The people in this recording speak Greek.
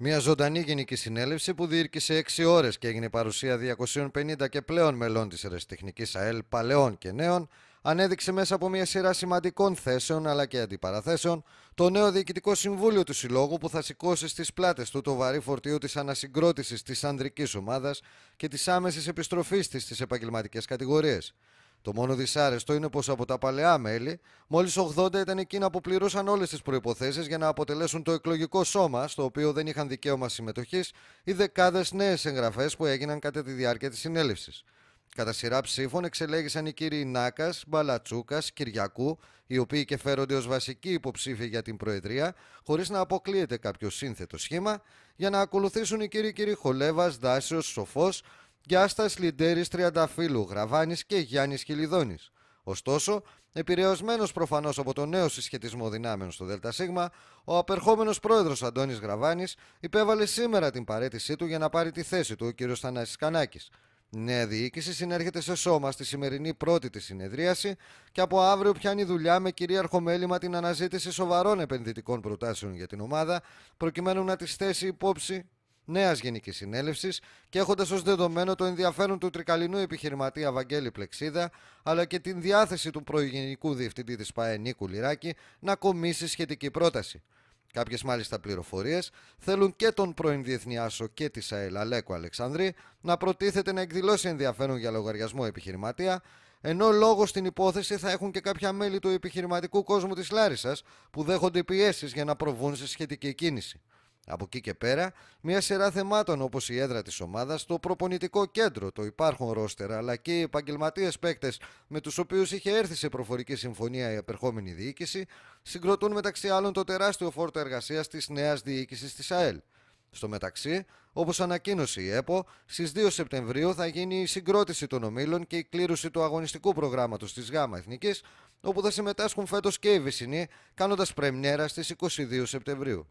Μια ζωντανή γενική συνέλευση που διήρκησε 6 ώρες και έγινε παρουσία 250 και πλέον μελών της Ερεσιτεχνικής ΑΕΛ παλαιών και νέων, ανέδειξε μέσα από μια σειρά σημαντικών θέσεων αλλά και αντιπαραθέσεων το νέο Διοικητικό Συμβούλιο του Συλλόγου που θα σηκώσει στις πλάτες του το βαρύ φορτίο της ανασυγκρότησης της ανδρικής ομάδας και της άμεσης επιστροφής της στις επαγγελματικές κατηγορίες. Το μόνο δυσάρεστο είναι πως από τα παλαιά μέλη, μόλις 80 ήταν εκείνα που πληρούσαν όλες τις προποθέσει για να αποτελέσουν το εκλογικό σώμα, στο οποίο δεν είχαν δικαίωμα συμμετοχής, οι δεκάδες νέες εγγραφές που έγιναν κατά τη διάρκεια της συνέλευσης. Κατά σειρά ψήφων εξελέγησαν οι κύριοι Νάκας, Μπαλατσούκας, Κυριακού, οι οποίοι και φέρονται ως βασικοί υποψήφοι για την Προεδρία, χωρίς να αποκλείεται κάποιο σύνθετο σχήμα, για να ακολουθήσουν οι κύριοι κύριοι Χολέβα, Δάσιος, Σοφός, Γιάστας Λιντέρης Τριανταφύλου, Γραβάνης και Γιάννης Χιλιδόνης. Ωστόσο, επηρεασμένος προφανώς από το νέο συσχετισμό δυνάμεων στο ΔΣ, ο απερχόμενος πρόεδρος Αντώνης Γραβάνης υπέβαλε σήμερα την παρέτησή του για να πάρει τη θέση του ο κ. Θανάσης Κανάκης. Η νέα διοίκηση συνέρχεται σε σώμα στη σημερινή πρώτη της συνεδρίαση και από αύριο πιάνει δουλειά με κυρίαρχο μέλημα την αναζήτηση σοβαρών επενδυτικών προτάσεων για την ομάδα, προκειμένου να τη θέσει υπόψη νέας Γενικής Συνέλευσης και έχοντας ως δεδομένο το ενδιαφέρον του τρικαλινού επιχειρηματία Βαγγέλη Πλεξίδα, αλλά και την διάθεση του προηγενικού διευθυντή της ΠαΕ Νίκου Λυράκη να κομίσει σχετική πρόταση. Κάποιες μάλιστα πληροφορίες θέλουν και τον πρώην Διεθνή Άσο και τη ΑΕΛ Λέκο Αλεξανδρή να προτίθεται να εκδηλώσει ενδιαφέρον για λογαριασμό επιχειρηματία, ενώ λόγο στην υπόθεση θα έχουν και κάποια μέλη του επιχειρηματικού κόσμου της Λάρισας που δέχονται πιέσεις για να προβούν σε σχετική κίνηση. Από εκεί και πέρα, μια σειρά θεμάτων όπως η έδρα της ομάδας, το προπονητικό κέντρο, το υπάρχον ρόστερα αλλά και οι επαγγελματίες παίκτες με τους οποίους είχε έρθει σε προφορική συμφωνία η απερχόμενη διοίκηση, συγκροτούν μεταξύ άλλων το τεράστιο φόρτο εργασίας της νέας διοίκησης της ΑΕΛ. Στο μεταξύ, όπως ανακοίνωσε η ΕΠΟ, στις 2 Σεπτεμβρίου θα γίνει η συγκρότηση των ομίλων και η κλήρωση του αγωνιστικού προγράμματος της ΓΑΜΑ Εθνικής, όπου θα συμμετάσχουν φέτος και οι Βυσσινοί, κάνοντας πρεμιέρα στις 22 Σεπτεμβρίου.